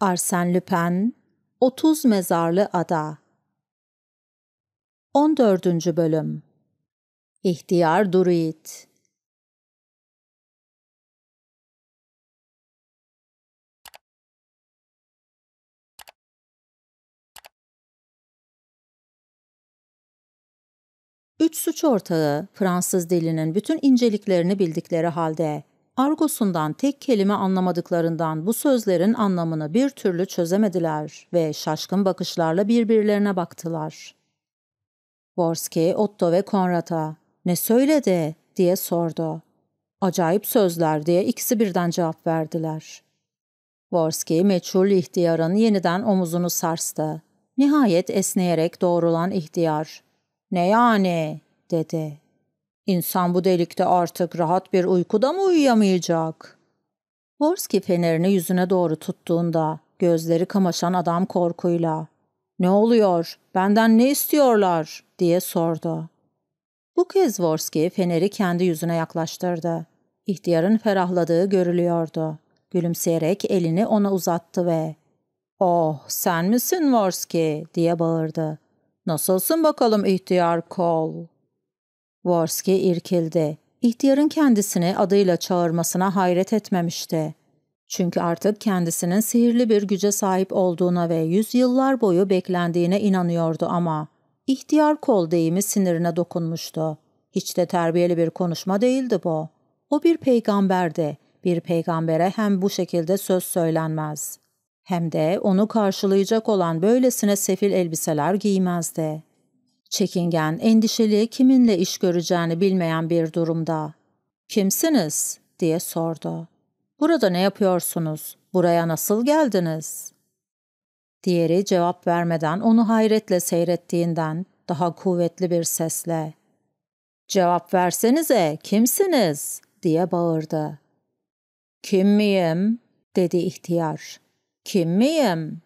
Arsen Lüpen, 30 Mezarlı Ada 14. Bölüm İhtiyar Druid Üç suç ortağı Fransız dilinin bütün inceliklerini bildikleri halde argosundan tek kelime anlamadıklarından bu sözlerin anlamını bir türlü çözemediler ve şaşkın bakışlarla birbirlerine baktılar. Borski, Otto ve Konrad'a ''Ne söyledi?'' diye sordu. ''Acayip sözler'' diye ikisi birden cevap verdiler. Borski, meçhul ihtiyarın yeniden omuzunu sarstı. Nihayet esneyerek doğrulan ihtiyar ''Ne yani?'' dedi. İnsan bu delikte artık rahat bir uykuda mı uyuyamayacak? Borski fenerini yüzüne doğru tuttuğunda gözleri kamaşan adam korkuyla ''Ne oluyor? Benden ne istiyorlar?'' diye sordu. Bu kez Vorski feneri kendi yüzüne yaklaştırdı. İhtiyarın ferahladığı görülüyordu. Gülümseyerek elini ona uzattı ve ''Oh sen misin Vorski?'' diye bağırdı. ''Nasılsın bakalım ihtiyar kol?'' Worski irkildi. İhtiyarın kendisini adıyla çağırmasına hayret etmemişti. Çünkü artık kendisinin sihirli bir güce sahip olduğuna ve yüzyıllar boyu beklendiğine inanıyordu ama ihtiyar kol deyimi sinirine dokunmuştu. Hiç de terbiyeli bir konuşma değildi bu. O bir peygamberdi. Bir peygambere hem bu şekilde söz söylenmez. Hem de onu karşılayacak olan böylesine sefil elbiseler giymezdi. Çekingen, endişeli, kiminle iş göreceğini bilmeyen bir durumda. "Kimsiniz?" diye sordu. "Burada ne yapıyorsunuz? Buraya nasıl geldiniz?" Diğeri cevap vermeden onu hayretle seyrettiğinden daha kuvvetli bir sesle "Cevap versenize, kimsiniz?" diye bağırdı. "Kim miyim?" dedi ihtiyar. "Kim miyim?"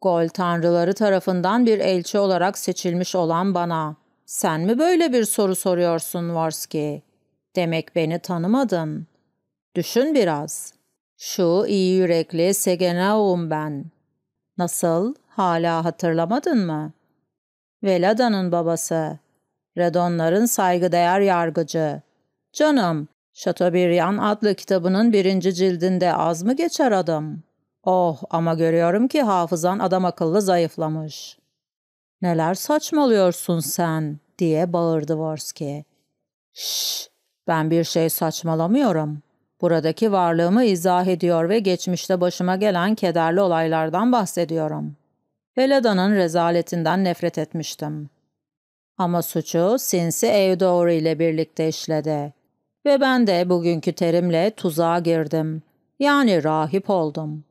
Gol tanrıları tarafından bir elçi olarak seçilmiş olan bana. Sen mi böyle bir soru soruyorsun Vorski? Demek beni tanımadın. Düşün biraz. Şu iyi yürekli Segenao'um ben. Nasıl? Hala hatırlamadın mı? Velada'nın babası. Redonların saygıdeğer yargıcı. Canım, Chateaubriand adlı kitabının birinci cildinde az mı geçer adam? Oh ama görüyorum ki hafızan adam akıllı zayıflamış. Neler saçmalıyorsun sen diye bağırdı Vorski. Şşş ben bir şey saçmalamıyorum. Buradaki varlığımı izah ediyor ve geçmişte başıma gelen kederli olaylardan bahsediyorum. Velada'nın rezaletinden nefret etmiştim. Ama suçu sinsi Eudora ile birlikte işledi. Ve ben de bugünkü terimle tuzağa girdim. Yani rahip oldum.''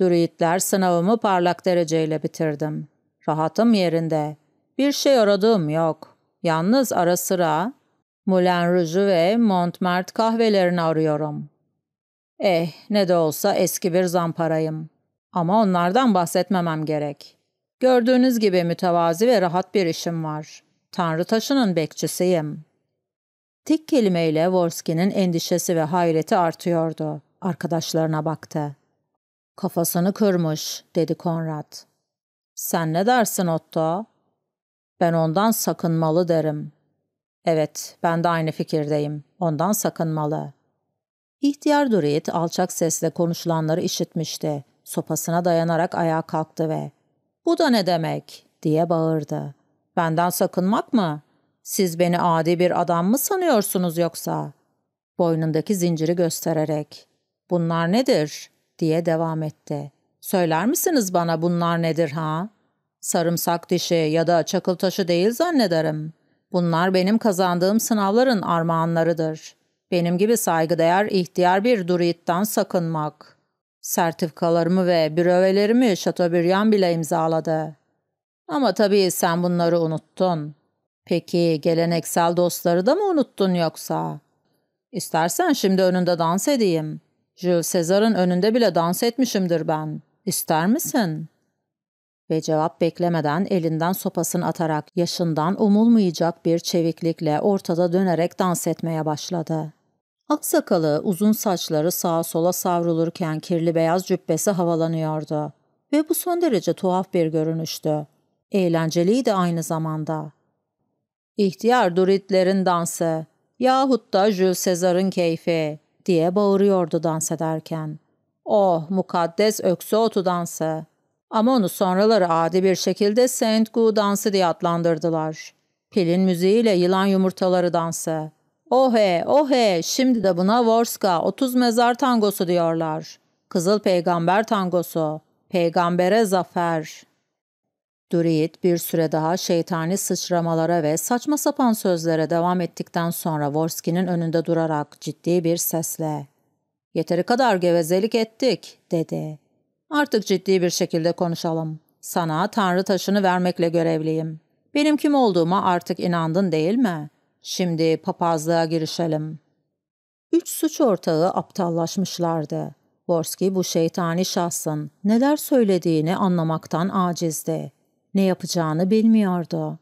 Druidler sınavımı parlak dereceyle bitirdim. Rahatım yerinde. Bir şey aradığım yok. Yalnız ara sıra Moulin Rouge'u ve Montmartre kahvelerini arıyorum. Eh, ne de olsa eski bir zamparayım. Ama onlardan bahsetmemem gerek. Gördüğünüz gibi mütevazi ve rahat bir işim var. Tanrı taşının bekçisiyim. Tek kelimeyle Volski'nin endişesi ve hayreti artıyordu. Arkadaşlarına baktı. Kafasını kırmış, dedi Konrad. Sen ne dersin Otto? Ben ondan sakınmalı derim. Evet, ben de aynı fikirdeyim. Ondan sakınmalı. İhtiyar Durit alçak sesle konuşulanları işitmişti. Sopasına dayanarak ayağa kalktı ve ''Bu da ne demek?'' diye bağırdı. ''Benden sakınmak mı? Siz beni adi bir adam mı sanıyorsunuz yoksa?'' Boynundaki zinciri göstererek. ''Bunlar nedir?'' diye devam etti. Söyler misiniz bana bunlar nedir ha? Sarımsak dişi ya da çakıl taşı değil zannederim. Bunlar benim kazandığım sınavların armağanlarıdır. Benim gibi saygıdeğer ihtiyar bir duriyitten sakınmak. Sertifikalarımı ve bürovelerimi Şatöbüryan bile imzaladı. Ama tabii sen bunları unuttun. Peki geleneksel dostları da mı unuttun yoksa? İstersen şimdi önünde dans edeyim. Jules Sezar'ın önünde bile dans etmişimdir ben. İster misin?'' Ve cevap beklemeden elinden sopasını atarak yaşından umulmayacak bir çeviklikle ortada dönerek dans etmeye başladı. Aksakalı uzun saçları sağa sola savrulurken kirli beyaz cübbesi havalanıyordu. Ve bu son derece tuhaf bir görünüştü. Eğlenceliydi aynı zamanda. İhtiyar Duritlerin dansı yahut da Jules Sezar'ın keyfi diye bağırıyordu dans ederken. Oh mukaddes otu dansı. Ama onu sonraları adi bir şekilde Saint Gu dansı diye adlandırdılar. Pilin müziğiyle yılan yumurtaları dansı. Ohe, oh ohe, şimdi de buna Vorska, 30 mezar tangosu diyorlar. Kızıl peygamber tangosu, peygambere zafer.'' Düriyit bir süre daha şeytani sıçramalara ve saçma sapan sözlere devam ettikten sonra Vorski'nin önünde durarak ciddi bir sesle ''Yeteri kadar gevezelik ettik.'' dedi. ''Artık ciddi bir şekilde konuşalım. Sana Tanrı taşını vermekle görevliyim. Benim kim olduğuma artık inandın değil mi? Şimdi papazlığa girişelim.'' Üç suç ortağı aptallaşmışlardı. Borski bu şeytani şahsın neler söylediğini anlamaktan acizdi. Ne yapacağını bilmiyordu.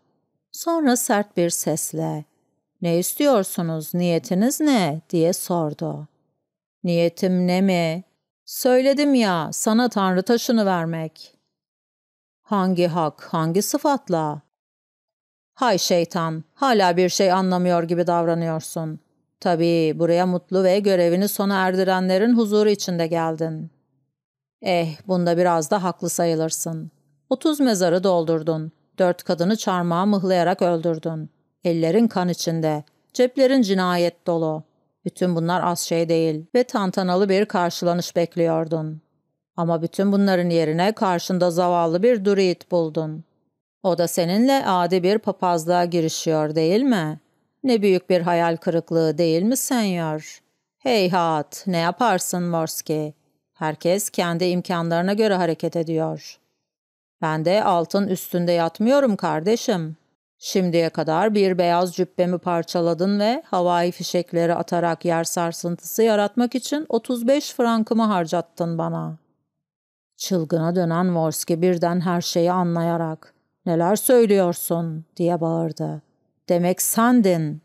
Sonra sert bir sesle "Ne istiyorsunuz? Niyetiniz ne?" diye sordu. "Niyetim ne mi? Söyledim ya, sana Tanrı taşını vermek." "Hangi hak, hangi sıfatla?" Hay şeytan, hala bir şey anlamıyor gibi davranıyorsun. Tabii buraya mutlu ve görevini sona erdirenlerin huzuru içinde geldin. Eh, bunda biraz da haklı sayılırsın. Otuz mezarı doldurdun. Dört kadını çarmıha mıhlayarak öldürdün. Ellerin kan içinde. Ceplerin cinayet dolu. Bütün bunlar az şey değil ve tantanalı bir karşılanış bekliyordun. Ama bütün bunların yerine karşında zavallı bir druid buldun. O da seninle adi bir papazlığa girişiyor değil mi? Ne büyük bir hayal kırıklığı değil mi senyor? Heyhat, ne yaparsın Morski? Herkes kendi imkanlarına göre hareket ediyor. Ben de altın üstünde yatmıyorum kardeşim. Şimdiye kadar bir beyaz cübbemi parçaladın ve havai fişekleri atarak yer sarsıntısı yaratmak için 35 frankımı harcattın bana. Çılgına dönen Vorski birden her şeyi anlayarak ''Neler söylüyorsun?'' diye bağırdı. ''Demek sendin.''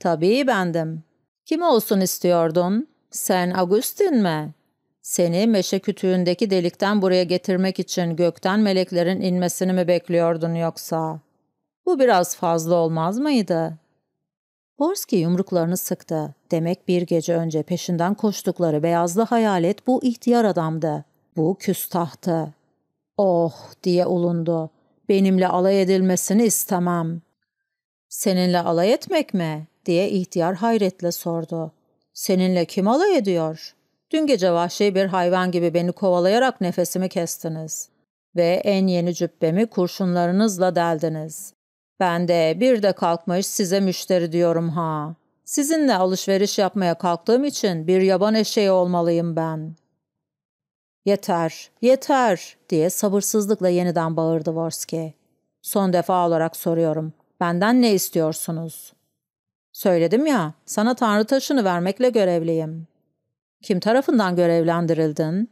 ''Tabii bendim. Kim olsun istiyordun? Sen Agustin mi?'' Seni meşe kütüğündeki delikten buraya getirmek için gökten meleklerin inmesini mi bekliyordun yoksa? Bu biraz fazla olmaz mıydı? Borski yumruklarını sıktı. Demek bir gece önce peşinden koştukları beyazlı hayalet bu ihtiyar adamdı. Bu küstahtı. Oh diye ulundu. Benimle alay edilmesini istemem. Seninle alay etmek mi? diye ihtiyar hayretle sordu. Seninle kim alay ediyor? Dün gece vahşi bir hayvan gibi beni kovalayarak nefesimi kestiniz ve en yeni cübbemi kurşunlarınızla deldiniz. Ben de bir de kalkmış size müşteri diyorum ha. Sizinle alışveriş yapmaya kalktığım için bir yaban eşeği olmalıyım ben. Yeter, yeter diye sabırsızlıkla yeniden bağırdı Vorski. Son defa olarak soruyorum. Benden ne istiyorsunuz? Söyledim ya, sana tanrı taşını vermekle görevliyim. Kim tarafından görevlendirildin?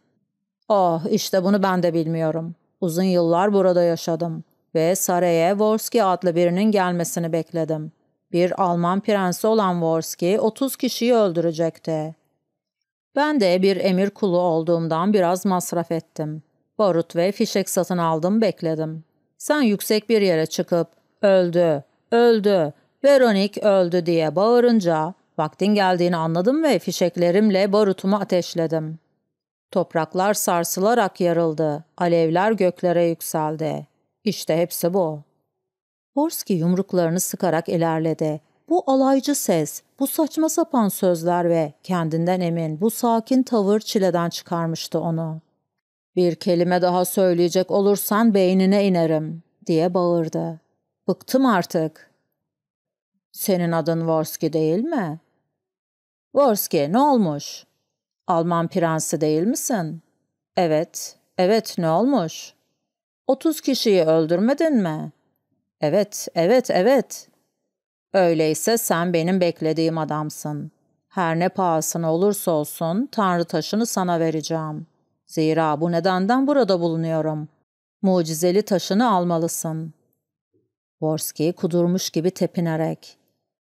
oh, işte bunu ben de bilmiyorum. Uzun yıllar burada yaşadım ve saraya Worski adlı birinin gelmesini bekledim. Bir Alman prensi olan Worski 30 kişiyi öldürecekti. Ben de bir emir kulu olduğumdan biraz masraf ettim. Barut ve fişek satın aldım bekledim. Sen yüksek bir yere çıkıp öldü, öldü, Veronik öldü diye bağırınca Vaktin geldiğini anladım ve fişeklerimle barutumu ateşledim. Topraklar sarsılarak yarıldı, alevler göklere yükseldi. İşte hepsi bu. Borski yumruklarını sıkarak ilerledi. Bu alaycı ses, bu saçma sapan sözler ve kendinden emin bu sakin tavır çileden çıkarmıştı onu. ''Bir kelime daha söyleyecek olursan beynine inerim.'' diye bağırdı. ''Bıktım artık.'' ''Senin adın Vorski değil mi?'' Worski ne olmuş? Alman prensi değil misin? Evet, evet ne olmuş? Otuz kişiyi öldürmedin mi? Evet, evet, evet. Öyleyse sen benim beklediğim adamsın. Her ne pahasına olursa olsun Tanrı taşını sana vereceğim. Zira bu nedenden burada bulunuyorum. Mucizeli taşını almalısın. Worski kudurmuş gibi tepinerek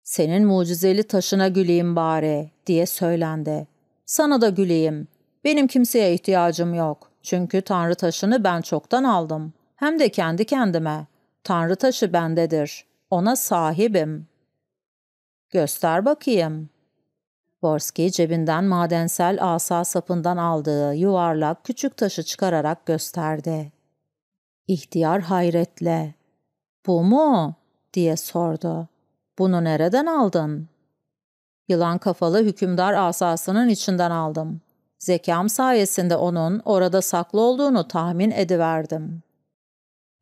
senin mucizeli taşına güleyim bari diye söylendi. Sana da güleyim. Benim kimseye ihtiyacım yok. Çünkü Tanrı taşını ben çoktan aldım. Hem de kendi kendime. Tanrı taşı bendedir. Ona sahibim. Göster bakayım. Borski cebinden madensel asa sapından aldığı yuvarlak küçük taşı çıkararak gösterdi. İhtiyar hayretle, bu mu? diye sordu. Bunu nereden aldın? Yılan kafalı hükümdar asasının içinden aldım. Zekam sayesinde onun orada saklı olduğunu tahmin ediverdim.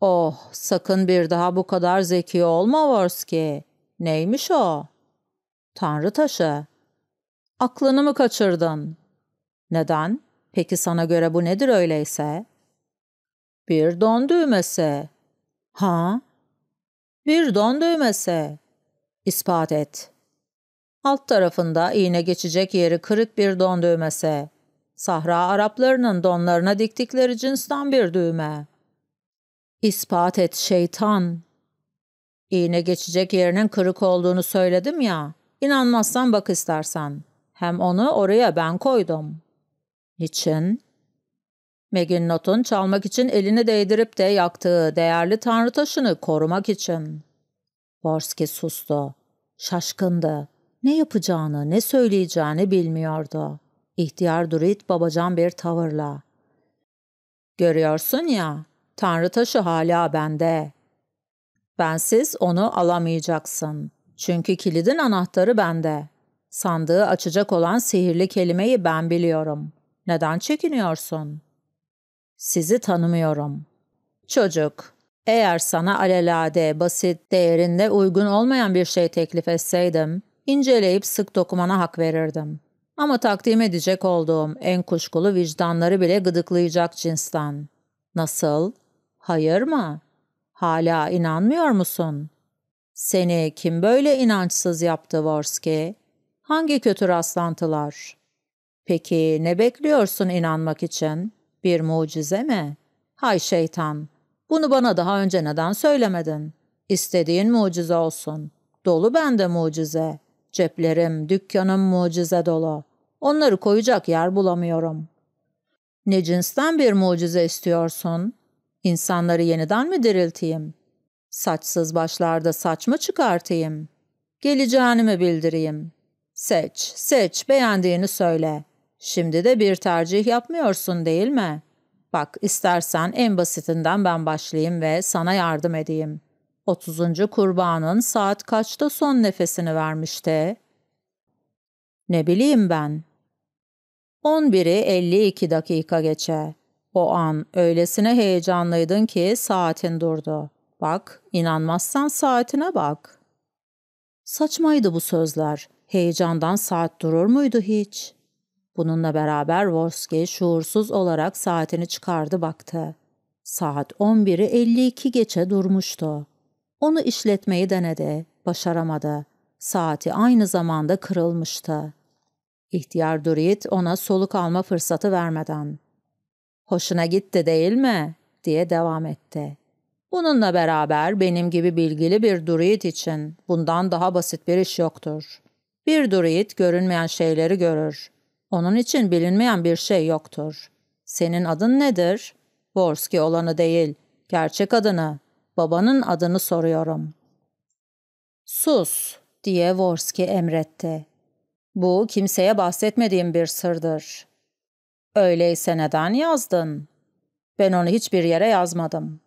Oh, sakın bir daha bu kadar zeki olma Vorski. Neymiş o? Tanrı taşı. Aklını mı kaçırdın? Neden? Peki sana göre bu nedir öyleyse? Bir don düğmesi. Ha? Bir don düğmesi ispat et. Alt tarafında iğne geçecek yeri kırık bir don düğmesi. Sahra Araplarının donlarına diktikleri cinsten bir düğme. İspat et şeytan. İğne geçecek yerinin kırık olduğunu söyledim ya. İnanmazsan bak istersen. Hem onu oraya ben koydum. Niçin? Meginnot'un çalmak için elini değdirip de yaktığı değerli tanrı taşını korumak için.'' Borski sustu. Şaşkındı. Ne yapacağını, ne söyleyeceğini bilmiyordu. İhtiyar Durit babacan bir tavırla. Görüyorsun ya, Tanrı taşı hala bende. Bensiz onu alamayacaksın. Çünkü kilidin anahtarı bende. Sandığı açacak olan sihirli kelimeyi ben biliyorum. Neden çekiniyorsun? Sizi tanımıyorum. Çocuk, eğer sana alelade, basit, değerinde uygun olmayan bir şey teklif etseydim, inceleyip sık dokumana hak verirdim. Ama takdim edecek olduğum en kuşkulu vicdanları bile gıdıklayacak cinsten. Nasıl? Hayır mı? Hala inanmıyor musun? Seni kim böyle inançsız yaptı Worski? Hangi kötü rastlantılar? Peki ne bekliyorsun inanmak için? Bir mucize mi? Hay şeytan, bunu bana daha önce neden söylemedin? İstediğin mucize olsun. Dolu bende mucize. Ceplerim, dükkanım mucize dolu. Onları koyacak yer bulamıyorum. Ne cinsten bir mucize istiyorsun? İnsanları yeniden mi dirilteyim? Saçsız başlarda saç mı çıkartayım? Geleceğini mi bildireyim? Seç, seç, beğendiğini söyle. Şimdi de bir tercih yapmıyorsun değil mi?'' Bak istersen en basitinden ben başlayayım ve sana yardım edeyim. 30. kurbanın saat kaçta son nefesini vermişti? Ne bileyim ben. 11'i 52 dakika geçe. O an öylesine heyecanlıydın ki saatin durdu. Bak, inanmazsan saatine bak. Saçmaydı bu sözler. Heyecandan saat durur muydu hiç? Bununla beraber Worski şuursuz olarak saatini çıkardı baktı. Saat 11'i 52 geçe durmuştu. Onu işletmeyi denedi, başaramadı. Saati aynı zamanda kırılmıştı. İhtiyar Durit ona soluk alma fırsatı vermeden. ''Hoşuna gitti değil mi?'' diye devam etti. Bununla beraber benim gibi bilgili bir druid için bundan daha basit bir iş yoktur. Bir druid görünmeyen şeyleri görür. Onun için bilinmeyen bir şey yoktur. Senin adın nedir? Borski olanı değil, gerçek adını, babanın adını soruyorum. Sus, diye Vorski emretti. Bu kimseye bahsetmediğim bir sırdır. Öyleyse neden yazdın? Ben onu hiçbir yere yazmadım.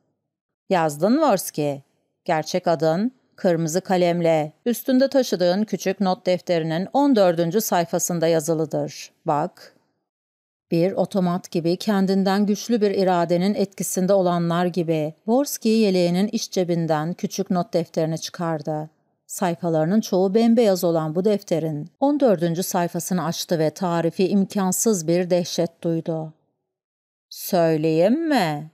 Yazdın Vorski. Gerçek adın kırmızı kalemle üstünde taşıdığın küçük not defterinin 14. sayfasında yazılıdır. Bak, bir otomat gibi kendinden güçlü bir iradenin etkisinde olanlar gibi Borski yeleğinin iç cebinden küçük not defterini çıkardı. Sayfalarının çoğu bembeyaz olan bu defterin 14. sayfasını açtı ve tarifi imkansız bir dehşet duydu. Söyleyeyim mi?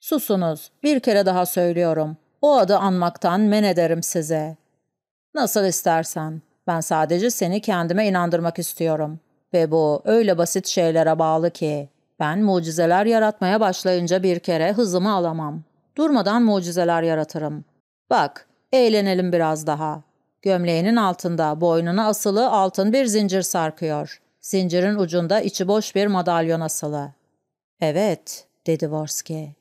Susunuz, bir kere daha söylüyorum. O adı anmaktan men ederim size. Nasıl istersen. Ben sadece seni kendime inandırmak istiyorum. Ve bu öyle basit şeylere bağlı ki. Ben mucizeler yaratmaya başlayınca bir kere hızımı alamam. Durmadan mucizeler yaratırım. Bak, eğlenelim biraz daha. Gömleğinin altında boynuna asılı altın bir zincir sarkıyor. Zincirin ucunda içi boş bir madalyon asılı. Evet, dedi Vorski.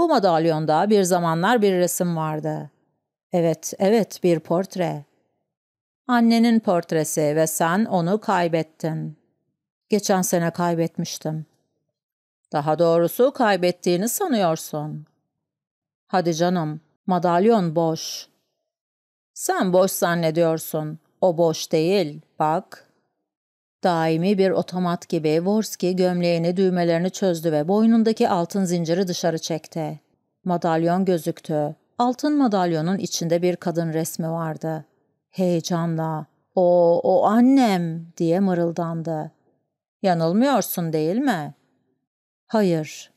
Bu madalyonda bir zamanlar bir resim vardı. Evet, evet bir portre. Annenin portresi ve sen onu kaybettin. Geçen sene kaybetmiştim. Daha doğrusu kaybettiğini sanıyorsun. Hadi canım, madalyon boş. Sen boş zannediyorsun. O boş değil, bak.'' Daimi bir otomat gibi Vorski gömleğini düğmelerini çözdü ve boynundaki altın zinciri dışarı çekti. Madalyon gözüktü. Altın madalyonun içinde bir kadın resmi vardı. Heyecanla ''O, o annem!'' diye mırıldandı. ''Yanılmıyorsun değil mi?'' ''Hayır.''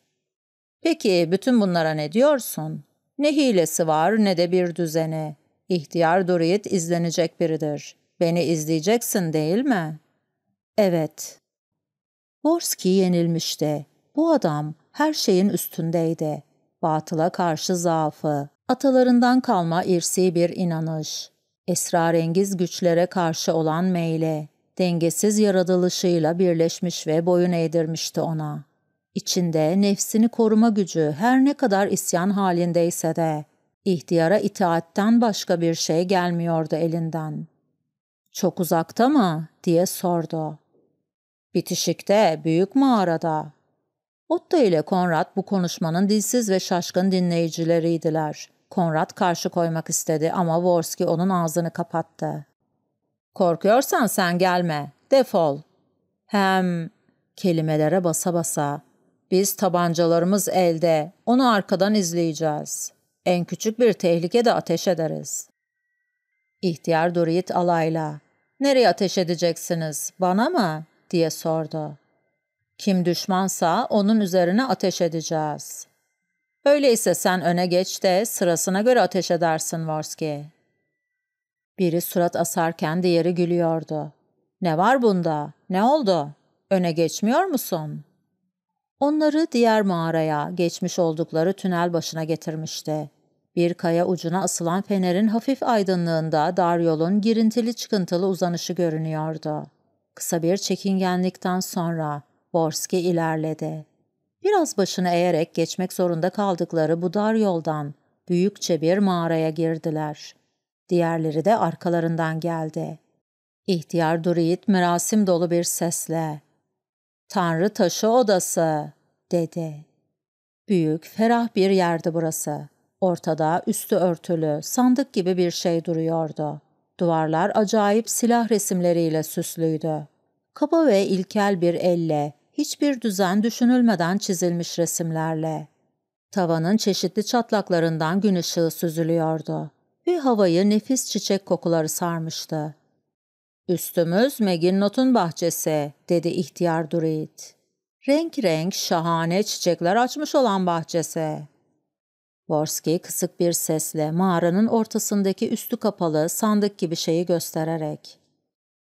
''Peki bütün bunlara ne diyorsun? Ne hilesi var ne de bir düzeni. İhtiyar Dorit izlenecek biridir. Beni izleyeceksin değil mi?'' Evet. Borski yenilmişti. Bu adam her şeyin üstündeydi. Batıla karşı zaafı, atalarından kalma irsi bir inanış, esrarengiz güçlere karşı olan meyle, dengesiz yaratılışıyla birleşmiş ve boyun eğdirmişti ona. İçinde nefsini koruma gücü her ne kadar isyan halindeyse de, ihtiyara itaatten başka bir şey gelmiyordu elinden. ''Çok uzakta mı?'' diye sordu. Bitişikte, büyük mağarada. Otto ile Konrad bu konuşmanın dilsiz ve şaşkın dinleyicileriydiler. Konrad karşı koymak istedi ama Worski onun ağzını kapattı. Korkuyorsan sen gelme, defol. Hem kelimelere basa basa. Biz tabancalarımız elde, onu arkadan izleyeceğiz. En küçük bir tehlike de ateş ederiz. İhtiyar Dorit alayla. Nereye ateş edeceksiniz, bana mı? diye sordu. Kim düşmansa onun üzerine ateş edeceğiz. Öyleyse sen öne geç de sırasına göre ateş edersin Vorski. Biri surat asarken diğeri gülüyordu. Ne var bunda? Ne oldu? Öne geçmiyor musun? Onları diğer mağaraya, geçmiş oldukları tünel başına getirmişti. Bir kaya ucuna asılan fenerin hafif aydınlığında dar yolun girintili çıkıntılı uzanışı görünüyordu. Kısa bir çekingenlikten sonra Borski ilerledi. Biraz başını eğerek geçmek zorunda kaldıkları bu dar yoldan büyükçe bir mağaraya girdiler. Diğerleri de arkalarından geldi. İhtiyar Durit merasim dolu bir sesle ''Tanrı taşı odası'' dedi. Büyük, ferah bir yerdi burası. Ortada üstü örtülü, sandık gibi bir şey duruyordu. Duvarlar acayip silah resimleriyle süslüydü. Kaba ve ilkel bir elle, hiçbir düzen düşünülmeden çizilmiş resimlerle. Tavanın çeşitli çatlaklarından gün ışığı süzülüyordu ve havayı nefis çiçek kokuları sarmıştı. ''Üstümüz Meginnot'un bahçesi.'' dedi ihtiyar Durit. Renk renk şahane çiçekler açmış olan bahçesi. Worski kısık bir sesle mağaranın ortasındaki üstü kapalı sandık gibi şeyi göstererek.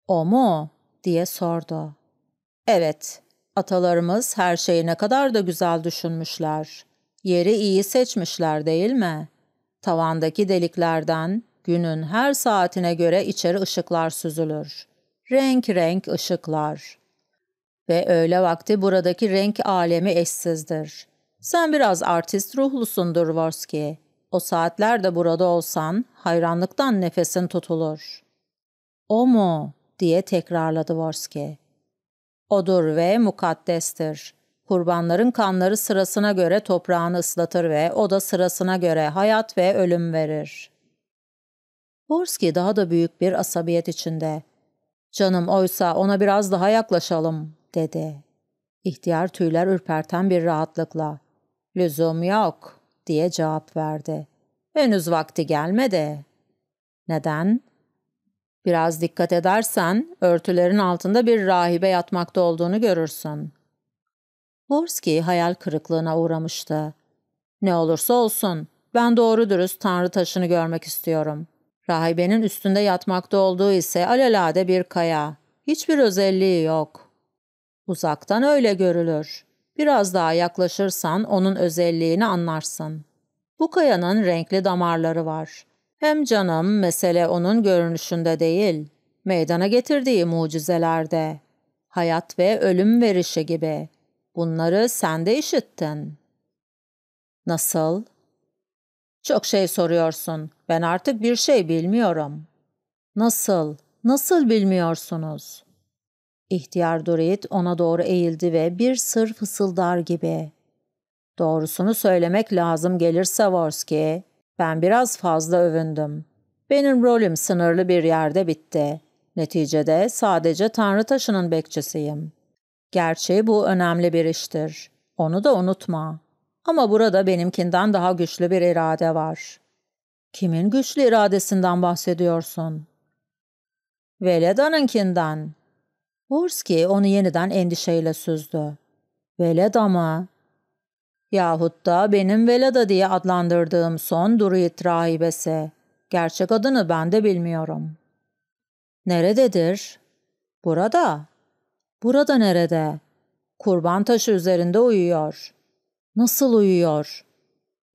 O mu? diye sordu. Evet, atalarımız her şeyi ne kadar da güzel düşünmüşler. Yeri iyi seçmişler değil mi? Tavandaki deliklerden günün her saatine göre içeri ışıklar süzülür. Renk renk ışıklar. Ve öğle vakti buradaki renk alemi eşsizdir.'' Sen biraz artist ruhlusundur Worski. O saatlerde burada olsan hayranlıktan nefesin tutulur. O mu? diye tekrarladı Worski. Odur ve mukaddestir. Kurbanların kanları sırasına göre toprağını ıslatır ve o da sırasına göre hayat ve ölüm verir. Worski daha da büyük bir asabiyet içinde. Canım oysa ona biraz daha yaklaşalım dedi. İhtiyar tüyler ürperten bir rahatlıkla. Lüzum yok diye cevap verdi. Henüz vakti gelmedi. Neden? Biraz dikkat edersen örtülerin altında bir rahibe yatmakta olduğunu görürsün. Borski hayal kırıklığına uğramıştı. Ne olursa olsun ben doğru dürüst tanrı taşını görmek istiyorum. Rahibenin üstünde yatmakta olduğu ise alelade bir kaya. Hiçbir özelliği yok. Uzaktan öyle görülür. Biraz daha yaklaşırsan onun özelliğini anlarsın. Bu kayanın renkli damarları var. Hem canım mesele onun görünüşünde değil, meydana getirdiği mucizelerde. Hayat ve ölüm verişi gibi. Bunları sen de işittin. Nasıl? Çok şey soruyorsun. Ben artık bir şey bilmiyorum. Nasıl? Nasıl bilmiyorsunuz? İhtiyar Dorit ona doğru eğildi ve bir sır fısıldar gibi. Doğrusunu söylemek lazım gelir Savorski. Ben biraz fazla övündüm. Benim rolüm sınırlı bir yerde bitti. Neticede sadece Tanrı taşının bekçisiyim. Gerçeği bu önemli bir iştir. Onu da unutma. Ama burada benimkinden daha güçlü bir irade var. Kimin güçlü iradesinden bahsediyorsun? Veleda'nınkinden. Horski onu yeniden endişeyle süzdü. Veled ama. Yahut da benim Veleda diye adlandırdığım son Durit rahibesi. Gerçek adını ben de bilmiyorum. Nerededir? Burada. Burada nerede? Kurban taşı üzerinde uyuyor. Nasıl uyuyor?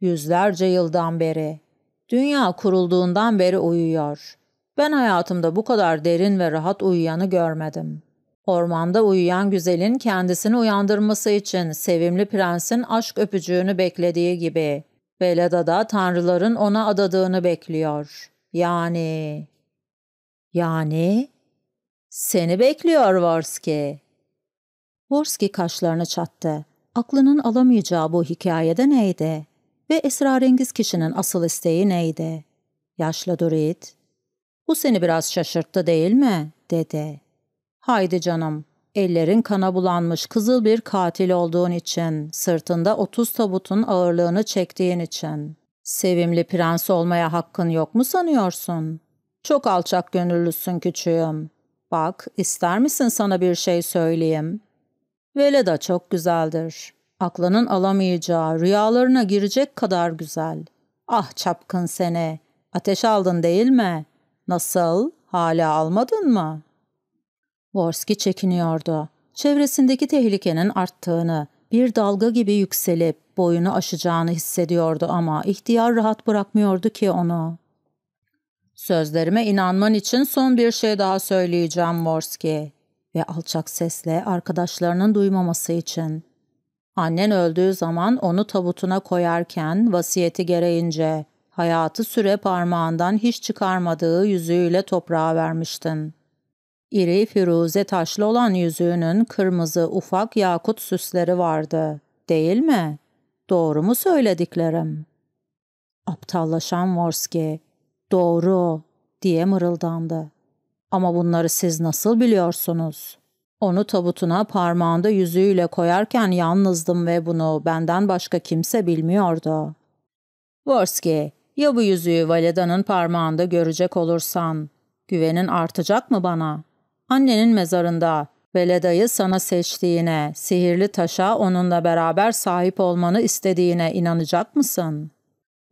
Yüzlerce yıldan beri. Dünya kurulduğundan beri uyuyor. Ben hayatımda bu kadar derin ve rahat uyuyanı görmedim.'' Ormanda uyuyan güzelin kendisini uyandırması için sevimli prensin aşk öpücüğünü beklediği gibi. Belada da tanrıların ona adadığını bekliyor. Yani... Yani... Seni bekliyor Vorski. Vorski kaşlarını çattı. Aklının alamayacağı bu hikayede neydi? Ve esrarengiz kişinin asıl isteği neydi? Yaşlı Dorit, bu seni biraz şaşırttı değil mi? dedi. Haydi canım, ellerin kana bulanmış kızıl bir katil olduğun için, sırtında otuz tabutun ağırlığını çektiğin için. Sevimli prens olmaya hakkın yok mu sanıyorsun? Çok alçak gönüllüsün küçüğüm. Bak, ister misin sana bir şey söyleyeyim? Veleda çok güzeldir. Aklının alamayacağı, rüyalarına girecek kadar güzel. Ah çapkın sene, ateş aldın değil mi? Nasıl, hala almadın mı?'' Worski çekiniyordu. Çevresindeki tehlikenin arttığını, bir dalga gibi yükselip boyunu aşacağını hissediyordu ama ihtiyar rahat bırakmıyordu ki onu. Sözlerime inanman için son bir şey daha söyleyeceğim Worski ve alçak sesle arkadaşlarının duymaması için. Annen öldüğü zaman onu tabutuna koyarken vasiyeti gereğince hayatı süre parmağından hiç çıkarmadığı yüzüğüyle toprağa vermiştin. İri firuze taşlı olan yüzüğünün kırmızı ufak yakut süsleri vardı, değil mi? Doğru mu söylediklerim? Aptallaşan Vorski, doğru diye mırıldandı. Ama bunları siz nasıl biliyorsunuz? Onu tabutuna parmağında yüzüğüyle koyarken yalnızdım ve bunu benden başka kimse bilmiyordu. Vorski, ya bu yüzüğü Valeda'nın parmağında görecek olursan, güvenin artacak mı bana?'' Annenin mezarında veledayı sana seçtiğine, sihirli taşa onunla beraber sahip olmanı istediğine inanacak mısın?''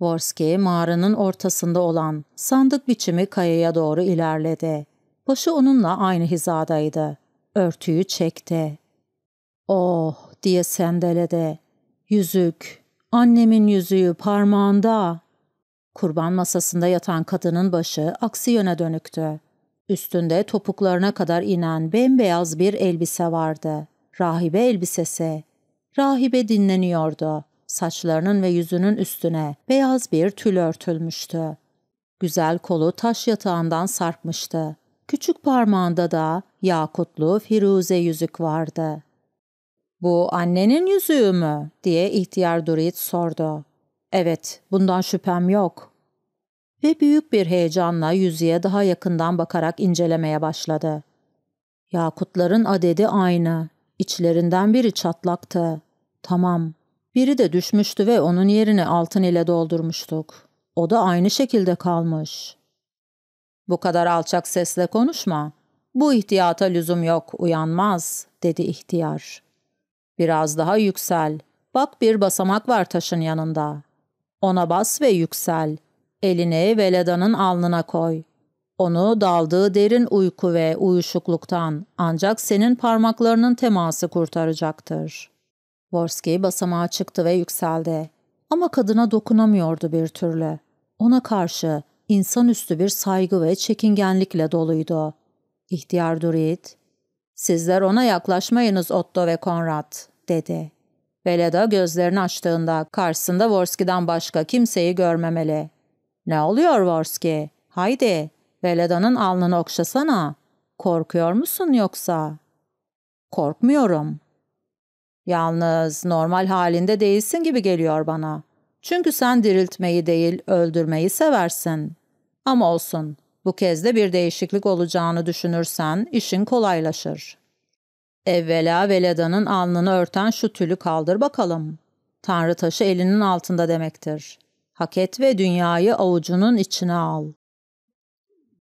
Vorski mağaranın ortasında olan sandık biçimi kayaya doğru ilerledi. Başı onunla aynı hizadaydı. Örtüyü çekti. Oh diye sendeledi. Yüzük, annemin yüzüğü parmağında. Kurban masasında yatan kadının başı aksi yöne dönüktü. Üstünde topuklarına kadar inen bembeyaz bir elbise vardı. Rahibe elbisesi. Rahibe dinleniyordu. Saçlarının ve yüzünün üstüne beyaz bir tül örtülmüştü. Güzel kolu taş yatağından sarkmıştı. Küçük parmağında da yakutlu firuze yüzük vardı. ''Bu annenin yüzüğü mü?'' diye ihtiyar Durit sordu. ''Evet, bundan şüphem yok.'' ve büyük bir heyecanla yüzüye daha yakından bakarak incelemeye başladı. Yakutların adedi aynı. İçlerinden biri çatlaktı. Tamam. Biri de düşmüştü ve onun yerini altın ile doldurmuştuk. O da aynı şekilde kalmış. Bu kadar alçak sesle konuşma. Bu ihtiyata lüzum yok, uyanmaz, dedi ihtiyar. Biraz daha yüksel. Bak bir basamak var taşın yanında. Ona bas ve yüksel. Elini Veleda'nın alnına koy. Onu daldığı derin uyku ve uyuşukluktan ancak senin parmaklarının teması kurtaracaktır. Worski basamağa çıktı ve yükseldi. Ama kadına dokunamıyordu bir türlü. Ona karşı insanüstü bir saygı ve çekingenlikle doluydu. İhtiyar Durit, ''Sizler ona yaklaşmayınız Otto ve Konrad.'' dedi. Veleda gözlerini açtığında karşısında Worski'den başka kimseyi görmemeli. Ne oluyor Worski? Haydi, Veleda'nın alnını okşasana. Korkuyor musun yoksa? Korkmuyorum. Yalnız normal halinde değilsin gibi geliyor bana. Çünkü sen diriltmeyi değil, öldürmeyi seversin. Ama olsun, bu kez de bir değişiklik olacağını düşünürsen işin kolaylaşır. Evvela Veleda'nın alnını örten şu tülü kaldır bakalım. Tanrı taşı elinin altında demektir hak et ve dünyayı avucunun içine al.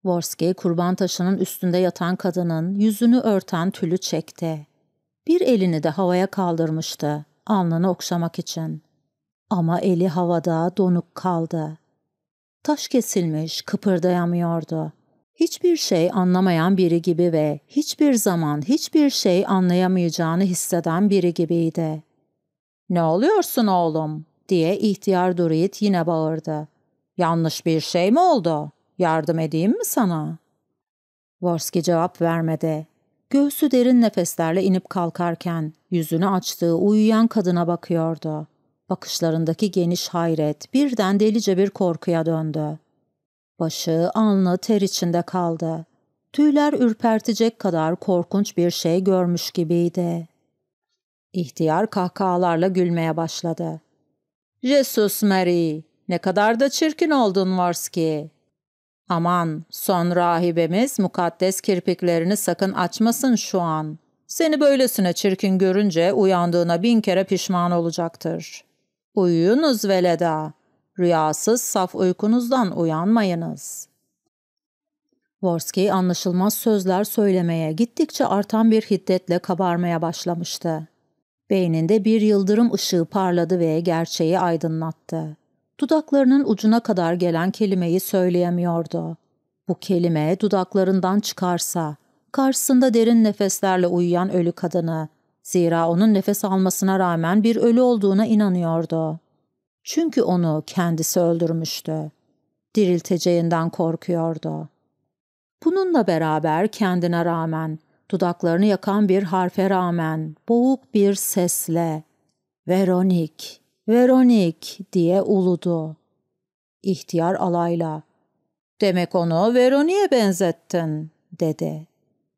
Worski kurban taşının üstünde yatan kadının yüzünü örten tülü çekti. Bir elini de havaya kaldırmıştı, alnını okşamak için. Ama eli havada donuk kaldı. Taş kesilmiş, kıpırdayamıyordu. Hiçbir şey anlamayan biri gibi ve hiçbir zaman hiçbir şey anlayamayacağını hisseden biri gibiydi. ''Ne oluyorsun oğlum?'' diye ihtiyar Dorit yine bağırdı. Yanlış bir şey mi oldu? Yardım edeyim mi sana? Vorski cevap vermedi. Göğsü derin nefeslerle inip kalkarken yüzünü açtığı uyuyan kadına bakıyordu. Bakışlarındaki geniş hayret birden delice bir korkuya döndü. Başı, alnı ter içinde kaldı. Tüyler ürpertecek kadar korkunç bir şey görmüş gibiydi. İhtiyar kahkahalarla gülmeye başladı. Jesus Mary, ne kadar da çirkin oldun Vorski. Aman, son rahibemiz mukaddes kirpiklerini sakın açmasın şu an. Seni böylesine çirkin görünce uyandığına bin kere pişman olacaktır. Uyuyunuz veleda. Rüyasız saf uykunuzdan uyanmayınız.'' Worski anlaşılmaz sözler söylemeye gittikçe artan bir hiddetle kabarmaya başlamıştı. Beyninde bir yıldırım ışığı parladı ve gerçeği aydınlattı. Dudaklarının ucuna kadar gelen kelimeyi söyleyemiyordu. Bu kelime dudaklarından çıkarsa, karşısında derin nefeslerle uyuyan ölü kadını, zira onun nefes almasına rağmen bir ölü olduğuna inanıyordu. Çünkü onu kendisi öldürmüştü. Dirilteceğinden korkuyordu. Bununla beraber kendine rağmen dudaklarını yakan bir harfe rağmen boğuk bir sesle ''Veronik, Veronik'' diye uludu. İhtiyar alayla ''Demek onu Veronik'e benzettin'' dedi.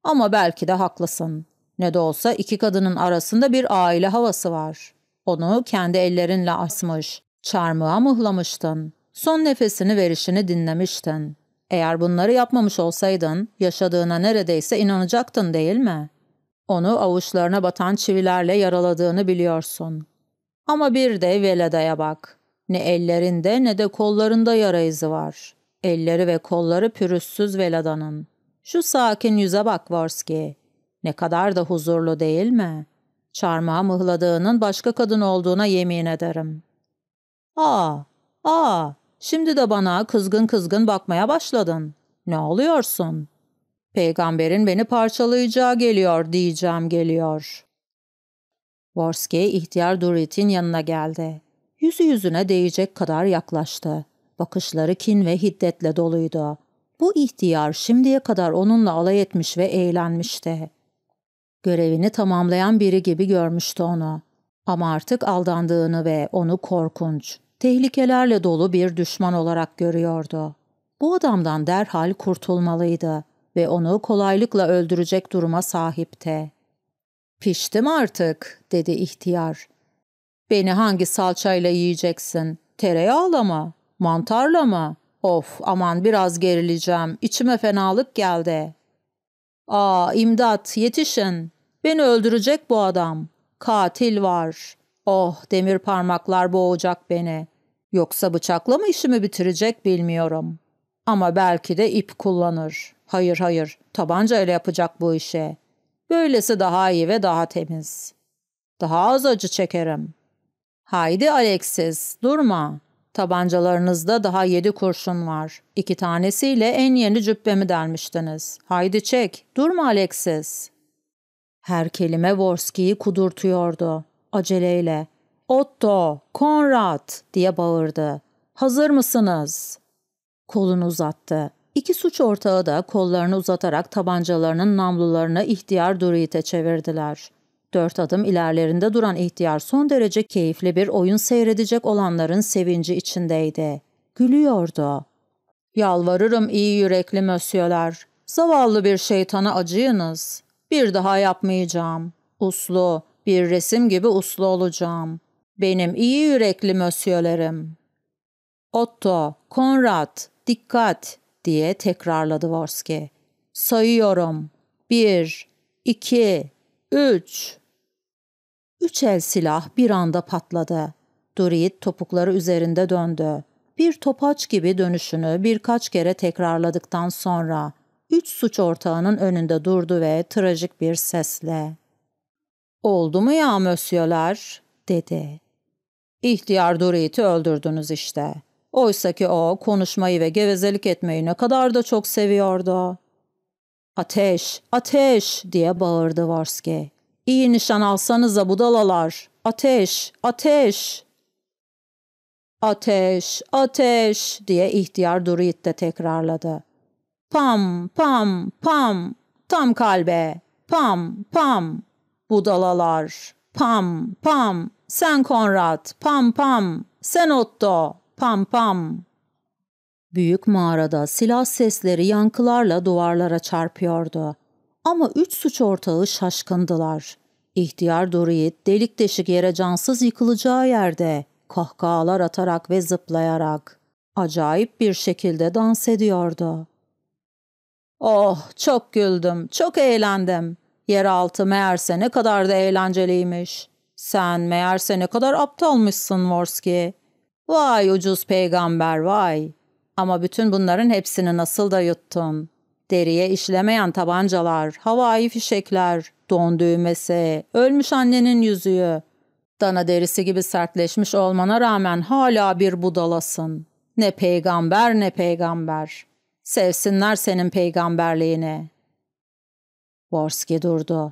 ''Ama belki de haklısın. Ne de olsa iki kadının arasında bir aile havası var. Onu kendi ellerinle asmış, çarmıha mıhlamıştın, son nefesini verişini dinlemiştin.'' Eğer bunları yapmamış olsaydın, yaşadığına neredeyse inanacaktın değil mi? Onu avuçlarına batan çivilerle yaraladığını biliyorsun. Ama bir de Veleda'ya bak. Ne ellerinde ne de kollarında yara izi var. Elleri ve kolları pürüzsüz Veleda'nın. Şu sakin yüze bak Vorski. Ne kadar da huzurlu değil mi? Çarmıha mıhladığının başka kadın olduğuna yemin ederim. Aa, aa, Şimdi de bana kızgın kızgın bakmaya başladın. Ne oluyorsun? Peygamberin beni parçalayacağı geliyor diyeceğim geliyor. Vorski ihtiyar Durit'in yanına geldi. Yüzü yüzüne değecek kadar yaklaştı. Bakışları kin ve hiddetle doluydu. Bu ihtiyar şimdiye kadar onunla alay etmiş ve eğlenmişti. Görevini tamamlayan biri gibi görmüştü onu. Ama artık aldandığını ve onu korkunç, tehlikelerle dolu bir düşman olarak görüyordu. Bu adamdan derhal kurtulmalıydı ve onu kolaylıkla öldürecek duruma sahipti. ''Piştim artık.'' dedi ihtiyar. ''Beni hangi salçayla yiyeceksin? Tereyağla mı? Mantarla mı? Of aman biraz gerileceğim. İçime fenalık geldi.'' ''Aa imdat yetişin. Beni öldürecek bu adam. Katil var. Oh demir parmaklar boğacak beni. Yoksa bıçakla mı işimi bitirecek bilmiyorum. Ama belki de ip kullanır. Hayır hayır tabanca ile yapacak bu işe. Böylesi daha iyi ve daha temiz. Daha az acı çekerim. Haydi Alexis durma. Tabancalarınızda daha yedi kurşun var. İki tanesiyle en yeni cübbemi delmiştiniz. Haydi çek. Durma Alexis. Her kelime Vorski'yi kudurtuyordu aceleyle Otto, Konrad diye bağırdı. Hazır mısınız? Kolunu uzattı. İki suç ortağı da kollarını uzatarak tabancalarının namlularını ihtiyar Durit'e çevirdiler. Dört adım ilerlerinde duran ihtiyar son derece keyifli bir oyun seyredecek olanların sevinci içindeydi. Gülüyordu. Yalvarırım iyi yürekli mösyöler. Zavallı bir şeytana acıyınız. Bir daha yapmayacağım. Uslu, bir resim gibi uslu olacağım. Benim iyi yürekli mösyölerim. Otto, Konrad, dikkat diye tekrarladı Vorski. Sayıyorum. Bir, iki, üç. Üç el silah bir anda patladı. Dorit topukları üzerinde döndü. Bir topaç gibi dönüşünü birkaç kere tekrarladıktan sonra üç suç ortağının önünde durdu ve trajik bir sesle Oldu mu ya mösyöler? dedi. İhtiyar Dorit'i öldürdünüz işte. Oysa ki o konuşmayı ve gevezelik etmeyi ne kadar da çok seviyordu. Ateş, ateş diye bağırdı Varski. İyi nişan alsanıza budalalar. Ateş, ateş. Ateş, ateş diye ihtiyar Durit de tekrarladı. Pam, pam, pam, tam kalbe, pam, pam budalalar. Pam pam sen Konrad pam pam sen Otto pam pam. Büyük mağarada silah sesleri yankılarla duvarlara çarpıyordu. Ama üç suç ortağı şaşkındılar. İhtiyar Dorit delik deşik yere cansız yıkılacağı yerde kahkahalar atarak ve zıplayarak acayip bir şekilde dans ediyordu. Oh çok güldüm, çok eğlendim. Yeraltı meğerse ne kadar da eğlenceliymiş. Sen meğerse ne kadar aptalmışsın Vorski. Vay ucuz peygamber vay. Ama bütün bunların hepsini nasıl da yuttun. Deriye işlemeyen tabancalar, havai fişekler, don düğmesi, ölmüş annenin yüzüğü. Dana derisi gibi sertleşmiş olmana rağmen hala bir budalasın. Ne peygamber ne peygamber. Sevsinler senin peygamberliğini. Borski durdu.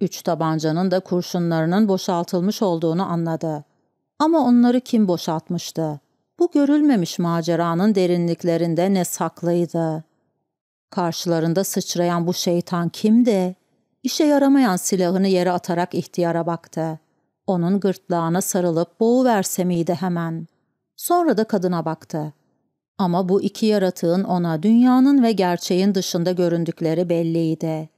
Üç tabancanın da kurşunlarının boşaltılmış olduğunu anladı. Ama onları kim boşaltmıştı? Bu görülmemiş maceranın derinliklerinde ne saklıydı? Karşılarında sıçrayan bu şeytan kimdi? İşe yaramayan silahını yere atarak ihtiyara baktı. Onun gırtlağına sarılıp boğuverse miydi hemen? Sonra da kadına baktı. Ama bu iki yaratığın ona dünyanın ve gerçeğin dışında göründükleri belliydi.''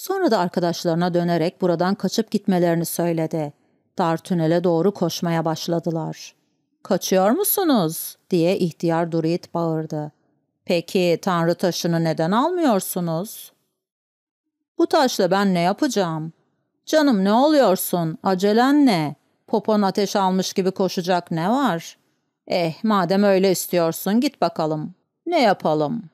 Sonra da arkadaşlarına dönerek buradan kaçıp gitmelerini söyledi. Dar tünele doğru koşmaya başladılar. ''Kaçıyor musunuz?'' diye ihtiyar Durit bağırdı. ''Peki Tanrı taşını neden almıyorsunuz?'' ''Bu taşla ben ne yapacağım?'' ''Canım ne oluyorsun? Acelen ne? Popon ateş almış gibi koşacak ne var?'' ''Eh madem öyle istiyorsun git bakalım. Ne yapalım?''